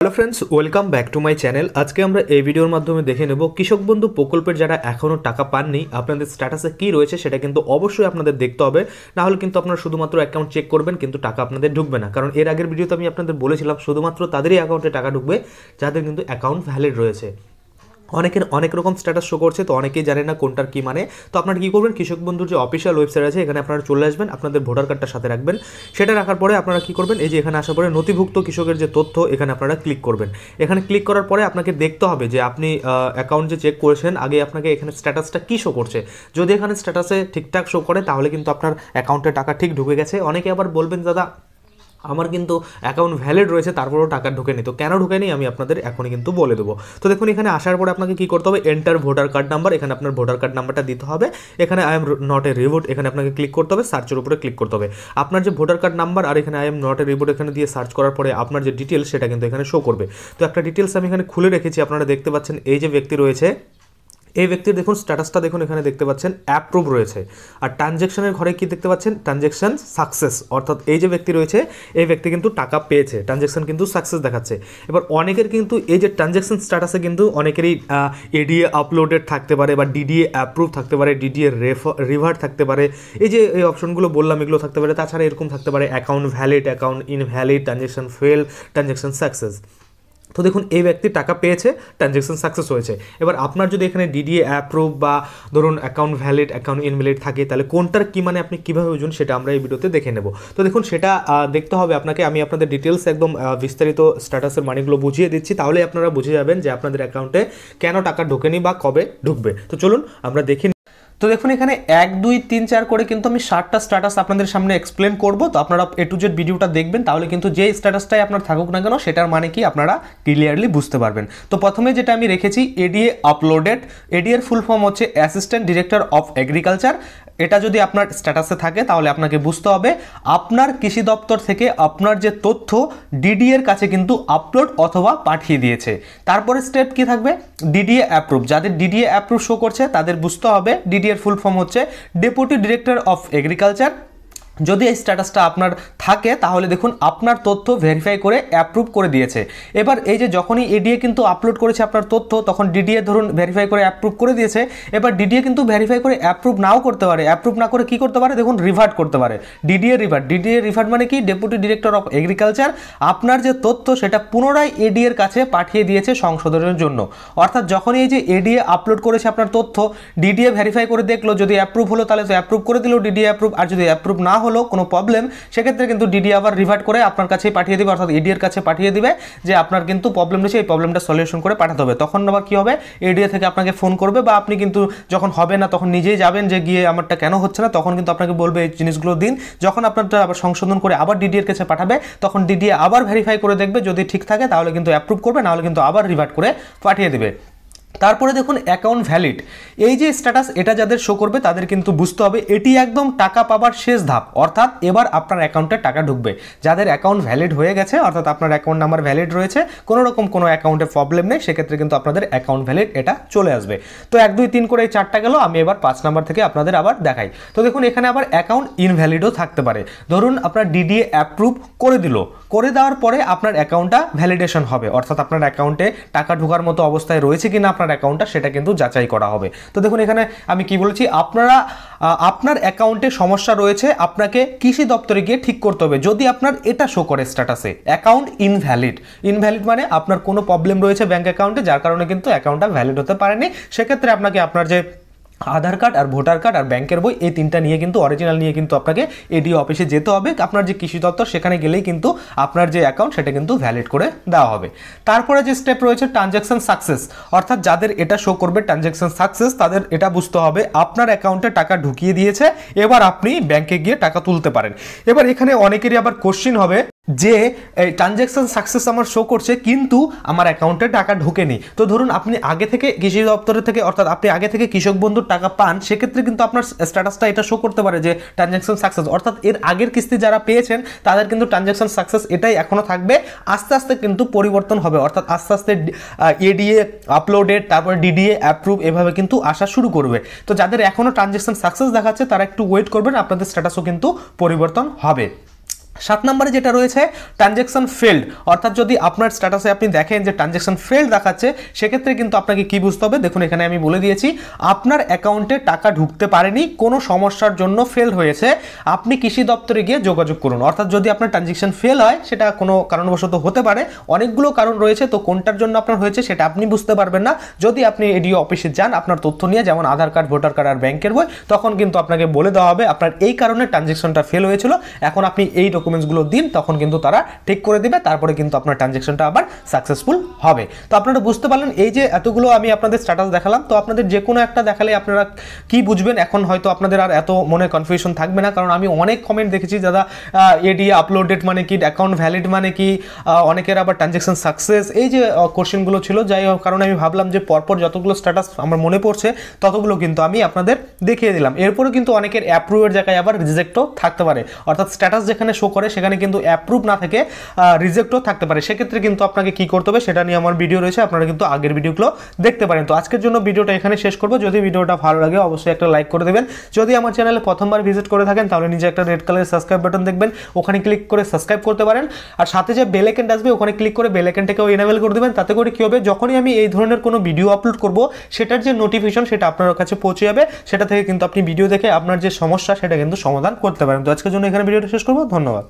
hello friends welcome back to my channel আজকে আমরা এই ভিডিওর মাধ্যমে দেখে নেব কৃষক বন্ধু প্রকল্পের যারা এখনও টাকা পাননি আপনাদের স্ট্যাটাসে কি রয়েছে সেটা কিন্তু অবশ্যই আপনাদের দেখতে হবে না হলে কিন্তু আপনারা শুধুমাত্র অ্যাকাউন্ট চেক করবেন কিন্তু টাকা আপনাদের ঢুকবে না কারণ এর আগের ভিডিওতে আমি আপনাদের বলেছিলাম শুধুমাত্র তাদেরই অ্যাকাউন্টে টাকা ঢুকবে যাদের কিন্তু অ্যাকাউন্ট ভ্যালিড রয়েছে অনেকের অনেক রকম স্ট্যাটাস শো করছে তো অনেকেই জানে না কোনটার কী মানে তো আপনারা কী করবেন কৃষক বন্ধুর যে অফিসিয়াল ওয়েবসাইট আছে এখানে আপনারা চলে আসবেন আপনাদের ভোটার কার্ডটা সাথে রাখবেন সেটা রাখার পরে আপনারা কী করবেন এই যে এখানে আসার পরে নথিভুক্ত কৃষকের যে তথ্য এখানে আপনারা ক্লিক করবেন এখানে ক্লিক করার পরে আপনাকে দেখতে হবে যে আপনি অ্যাকাউন্ট যে চেক করেছেন আগে আপনাকে এখানে স্ট্যাটাসটা কী শো করছে যদি এখানে স্ট্যাটাসে ঠিকঠাক শো করে তাহলে কিন্তু আপনার অ্যাকাউন্টে টাকা ঠিক ঢুকে গেছে অনেকে আবার বলবেন দাদা আমার কিন্তু অ্যাকাউন্ট ভ্যালিড রয়েছে তারপরেও টাকা ঢোকেনি তো কেন ঢোকেনি আমি আপনাদের এখনই কিন্তু বলে দেবো তো দেখুন এখানে আসার পরে আপনাকে কী করতে হবে এন্টার ভোটার কার্ড নাম্বার এখানে আপনার ভোটার কার্ড নাম্বারটা দিতে হবে এখানে I am not a robot এখানে আপনাকে ক্লিক করতে হবে সার্চের উপরে ক্লিক করতে হবে আপনার যে ভোটার কার্ড নাম্বার আর এখানে I am not a robot এখানে দিয়ে সার্চ করার পরে আপনার যে ডিটেলস সেটা কিন্তু এখানে শো করবে তো একটা ডিটেলস আমি এখানে খুলে রেখেছি আপনারা দেখতে পাচ্ছেন এই যে ব্যক্তি রয়েছে এই ব্যক্তির দেখুন স্ট্যাটাসটা দেখুন এখানে দেখতে পাচ্ছেন অ্যাপ্রুভ রয়েছে আর ট্রানজেকশনের ঘরে কি দেখতে পাচ্ছেন ট্রানজেকশন সাকসেস অর্থাৎ এই যে ব্যক্তি রয়েছে এই ব্যক্তি কিন্তু টাকা পেয়েছে ট্রানজ্যাকশন কিন্তু সাকসেস দেখাচ্ছে এবার অনেকের কিন্তু এই যে ট্রানজেকশন স্ট্যাটাসে কিন্তু অনেকেরই এডিএ আপলোডেড থাকতে পারে বা ডিডিএ অ্যাপ্রুভ থাকতে পারে ডিডিএ রিভার্ট থাকতে পারে এই যে এই অপশনগুলো বললাম এগুলো থাকতে পারে তাছাড়া এরকম থাকতে পারে account valid account invalid transaction fail transaction success তো দেখুন এই ব্যক্তি টাকা পেয়েছে ট্রানজ্যাকশন সাকসেস হয়েছে এবার আপনার যদি এখানে ডিডিএ অ্যাপ্রুভ বা ধরুন অ্যাকাউন্ট ভ্যালিড অ্যাকাউন্ট ইনভ্যালিড থাকে তাহলে কোনটার কী মানে আপনি কীভাবে বুঝুন সেটা আমরা এই ভিডিওতে দেখে নেব তো দেখুন সেটা দেখতে হবে আপনাকে আমি আপনাদের ডিটেলস একদম বিস্তারিত স্ট্যাটাসের মানিগুলো বুঝিয়ে দিচ্ছি তাহলে আপনারা বুঝে যাবেন যে আপনাদের অ্যাকাউন্টে কেন টাকা ঢোকেনি বা কবে ঢুকবে তো চলুন আমরা দেখে তো দেখুন এখানে এক দুই তিন চার করে কিন্তু আমি ষাটটা স্ট্যাটাস আপনাদের সামনে এক্সপ্লেন করব তো আপনারা এ টু জেড ভিডিওটা দেখবেন তাহলে কিন্তু যে স্ট্যাটাসটাই আপনার থাকুক না কেন সেটার মানে কি আপনারা ক্লিয়ারলি বুঝতে পারবেন তো প্রথমে যেটা আমি রেখেছি এডিএ আপলোডেড এডিএর ফুল ফর্ম হচ্ছে অ্যাসিস্ট্যান্ট ডিরেক্টর অফ এগ্রিকালচার এটা যদি আপনার স্ট্যাটাসে থাকে তাহলে আপনাকে বুঝতে হবে আপনার কৃষি দপ্তর থেকে আপনার যে তথ্য ডিডি এর কাছে কিন্তু আপলোড অথবা পাঠিয়ে দিয়েছে তারপরে স্টেপ কি থাকবে ডিডিএ অ্যাপ্রুভ যাদের ডিডিএ অ্যাপ্রুভ শো করছে তাদের বুঝতে হবে ডিডিএর ফুল ফর্ম হচ্ছে ডেপুটি ডিরেক্টর অফ এগ্রিকালচার যদি এই স্ট্যাটাসটা আপনার থাকে তাহলে দেখুন আপনার তথ্য ভেরিফাই করে অ্যাপ্রুভ করে দিয়েছে এবার এই যে যখনই এডিএ কিন্তু আপলোড করেছে আপনার তথ্য তখন ডিডিএ ধরুন ভেরিফাই করে অ্যাপ্রুভ করে দিয়েছে এবার ডিডিএ কিন্তু ভেরিফাই করে অ্যাপ্রুভ নাও করতে পারে অ্যাপ্রুভ না করে কি করতে পারে দেখুন রিভার্ট করতে পারে ডিডিএ রিভার্ট ডিডিএ রিভার্ট মানে কি ডেপুটি ডিরেক্টর অফ এগ্রিকালচার আপনার যে তথ্য সেটা পুনরায় এডিএর কাছে পাঠিয়ে দিয়েছে সংশোধনের জন্য অর্থাৎ যখনই এই যে এডিএ আপলোড করেছে আপনার তথ্য ডিডিএ ভেরিফাই করে দেখলো যদি অ্যাপ্রুভ হলো তাহলে তো অ্যাপ্রুভ করে দিল ডিডিএ অ্যাপ্রুভ আর যদি অ্যাপ্রুভ না হলো কোনো প্রবলেম সেক্ষেত্রে কিন্তু ডিডি আবার রিভার্ট করে আপনার কাছেই পাঠিয়ে দেবে অর্থাৎ এডিএর কাছে পাঠিয়ে দিবে যে আপনার কিন্তু প্রবলেম রয়েছে এই প্রবলেমটা সলিউশন করে পাঠাতে হবে তখন আবার কী হবে এডিএ থেকে আপনাকে ফোন করবে বা আপনি কিন্তু যখন হবে না তখন নিজেই যাবেন যে গিয়ে আমারটা কেন হচ্ছে না তখন কিন্তু আপনাকে বলবে এই জিনিসগুলো দিন যখন আপনারটা আবার সংশোধন করে আবার ডিডিএর কাছে পাঠাবে তখন ডিডিএ আবার ভেরিফাই করে দেখবে যদি ঠিক থাকে তাহলে কিন্তু অ্যাপ্রুভ করবে নাহলে কিন্তু আবার রিভার্ট করে পাঠিয়ে দেবে তারপরে দেখুন অ্যাকাউন্ট ভ্যালিড এই যে স্ট্যাটাস এটা যাদের শো করবে তাদের কিন্তু বুঝতে হবে এটি একদম টাকা পাবার শেষ ধাপ অর্থাৎ এবার আপনার অ্যাকাউন্টে টাকা ঢুকবে যাদের অ্যাকাউন্ট ভ্যালিড হয়ে গেছে অর্থাৎ আপনার অ্যাকাউন্ট নাম্বার ভ্যালিড রয়েছে কোনো রকম কোনো অ্যাকাউন্টে প্রবলেম নেই সেক্ষেত্রে কিন্তু আপনাদের অ্যাকাউন্ট ভ্যালিড এটা চলে আসবে তো এক দুই তিন করে এই চারটা গেল আমি এবার পাঁচ নাম্বার থেকে আপনাদের আবার দেখাই তো দেখুন এখানে আবার অ্যাকাউন্ট ইনভ্যালিডও থাকতে পারে ধরুন আপনার ডিডিএ অ্যাপ্রুভ করে দিল করে দেওয়ার পরে আপনার অ্যাকাউন্টটা ভ্যালিডেশন হবে অর্থাৎ আপনার অ্যাকাউন্টে টাকা ঢোকার মতো অবস্থায় রয়েছে কিনা আপনার আপনার অ্যাকাউন্টটা সেটা কিন্তু যাচাই করা হবে তো দেখুন এখানে আমি কি বলেছি আপনারা আপনার অ্যাকাউন্টে সমস্যা রয়েছে আপনাকে কৃষি দপ্তরে গিয়ে ঠিক করতে হবে যদি আপনার এটা শো করে স্ট্যাটাসে অ্যাকাউন্ট ইনভ্যালিড ইনভ্যালিড মানে আপনার কোনো প্রবলেম রয়েছে ব্যাঙ্ক অ্যাকাউন্টে যার কারণে কিন্তু অ্যাকাউন্টটা ভ্যালিড হতে পারেনি সেক্ষেত্রে আপনাকে আপনার যে আধার কার্ড আর ভোটার কার্ড আর ব্যাংকের বই এই তিনটা নিয়ে কিন্তু অরিজিনাল নিয়ে কিন্তু আপনাকে এডি অফিসে যেতে হবে আপনার যে কৃষি দপ্তর সেখানে গেলেই কিন্তু আপনার যে অ্যাকাউন্ট সেটা কিন্তু ভ্যালিড করে দেওয়া হবে তারপরে যে স্টেপ রয়েছে ট্রানজ্যাকশন সাকসেস অর্থাৎ যাদের এটা শো করবে ট্রানজ্যাকশন সাকসেস তাদের এটা বুঝতে হবে আপনার অ্যাকাউন্টে টাকা ঢুকিয়ে দিয়েছে এবার আপনি ব্যাংকে গিয়ে টাকা তুলতে পারেন এবার এখানে অনেকেরই আবার কোশ্চিন হবে যে ট্রানজ্যাকশান সাকসেস আমার শো করছে কিন্তু আমার অ্যাকাউন্টে টাকা ঢোকেনি তো ধরুন আপনি আগে থেকে কৃষি দপ্তরের থেকে অর্থাৎ আপনি আগে থেকে কৃষক বন্ধুর টাকা পান সেক্ষেত্রে কিন্তু আপনার স্ট্যাটাসটা এটা শো করতে পারে যে ট্রানজ্যাকশান সাকসেস অর্থাৎ এর আগের কিস্তি যারা পেয়েছেন তাদের কিন্তু ট্রানজ্যাকশান সাকসেস এটাই এখনও থাকবে আস্তে আস্তে কিন্তু পরিবর্তন হবে অর্থাৎ আস্তে আস্তে এডিএ আপলোডেড তারপর ডিডিএ অ্যাপ্রুভ এভাবে কিন্তু আসা শুরু করবে তো যাদের এখনও ট্রানজ্যাকশান সাকসেস দেখাচ্ছে তারা একটু ওয়েট করবেন আপনাদের স্ট্যাটাসও কিন্তু পরিবর্তন হবে সাত নম্বরে যেটা রয়েছে ট্রানজ্যাকশন ফেল্ড অর্থাৎ যদি আপনার স্ট্যাটাসে আপনি দেখেন যে ট্রানজ্যাকশন ফেল্ড দেখাচ্ছে সেক্ষেত্রে কিন্তু আপনাকে কি বুঝতে হবে দেখুন এখানে আমি বলে দিয়েছি আপনার অ্যাকাউন্টে টাকা ঢুকতে পারেনি কোনো সমস্যার জন্য ফেল হয়েছে আপনি কৃষি দপ্তরে গিয়ে যোগাযোগ করুন অর্থাৎ যদি আপনার ট্রানজেকশন ফেল হয় সেটা কোনো কারণবশত হতে পারে অনেকগুলো কারণ রয়েছে তো কোনটার জন্য আপনার হয়েছে সেটা আপনি বুঝতে পারবেন না যদি আপনি এডিও অফিসে যান আপনার তথ্য নিয়ে যেমন আধার কার্ড ভোটার কার্ড আর ব্যাংকের বই তখন কিন্তু আপনাকে বলে দেওয়া হবে আপনার এই কারণে ট্রানজেকশনটা ফেল হয়েছিল এখন আপনি এই ডকুমেন্টসগুলো দিন তখন কিন্তু তারা ঠিক করে দিবে তারপরে কিন্তু আপনার ট্রানজ্যাকশনটা আবার সাকসেসফুল হবে তো আপনারা বুঝতে পারলেন এই যে এতগুলো আমি আপনাদের স্ট্যাটাস দেখালাম তো আপনাদের যে কোনো একটা দেখালে আপনারা কি বুঝবেন এখন হয়তো আপনাদের আর এত মনে কনফিউশন থাকবে না কারণ আমি অনেক কমেন্ট দেখেছি দাদা এডি আপলোডেড মানে কি অ্যাকাউন্ট ভ্যালিড মানে কি অনেকের আবার ট্রানজ্যাকশন সাকসেস এই যে কোশ্চেনগুলো ছিল যাই হোক কারণে আমি ভাবলাম যে পরপর যতগুলো স্ট্যাটাস আমার মনে পড়ছে ততগুলো কিন্তু আমি আপনাদের দেখিয়ে দিলাম এরপরে কিন্তু অনেকের অ্যাপ্রুভের জায়গায় আবার রিজেক্টও থাকতে পারে অর্থাৎ স্ট্যাটাস যেখানে শো করে সেখানে কিন্তু অ্যাপ্রুভ না থাকে রিজেক্টও থাকতে পারে সেক্ষেত্রে কিন্তু আপনাকে কি করতে হবে সেটা নিয়ে আমার ভিডিও রয়েছে আপনারা কিন্তু আগের ভিডিওগুলো দেখতে পারেন তো আজকের জন্য ভিডিওটা এখানে শেষ করবো যদি ভিডিওটা ভালো লাগে অবশ্যই একটা লাইক করে দেবেন যদি আমার চ্যানেলে প্রথমবার ভিজিট করে থাকেন তাহলে নিজে একটা রেড কালারের সাবস্ক্রাইব বাটন দেখবেন ওখানে ক্লিক করে সাবস্ক্রাইব করতে পারেন আর সাথে যে বেলেকেন্ট আসবে ওখানে ক্লিক করে বেলেকেন্টটাকেও এনাবেল করে দেবেন তাতে করে কী হবে যখনই আমি এই ধরনের কোনো ভিডিও আপলোড করব সেটার যে নোটিফিকেশন সেটা আপনার কাছে পৌঁছে যাবে সেটা থেকে কিন্তু আপনি ভিডিও দেখে আপনার যে সমস্যা সেটা কিন্তু সমাধান করতে পারেন তো আজকের জন্য এখানে ভিডিওটা শেষ করবো ধন্যবাদ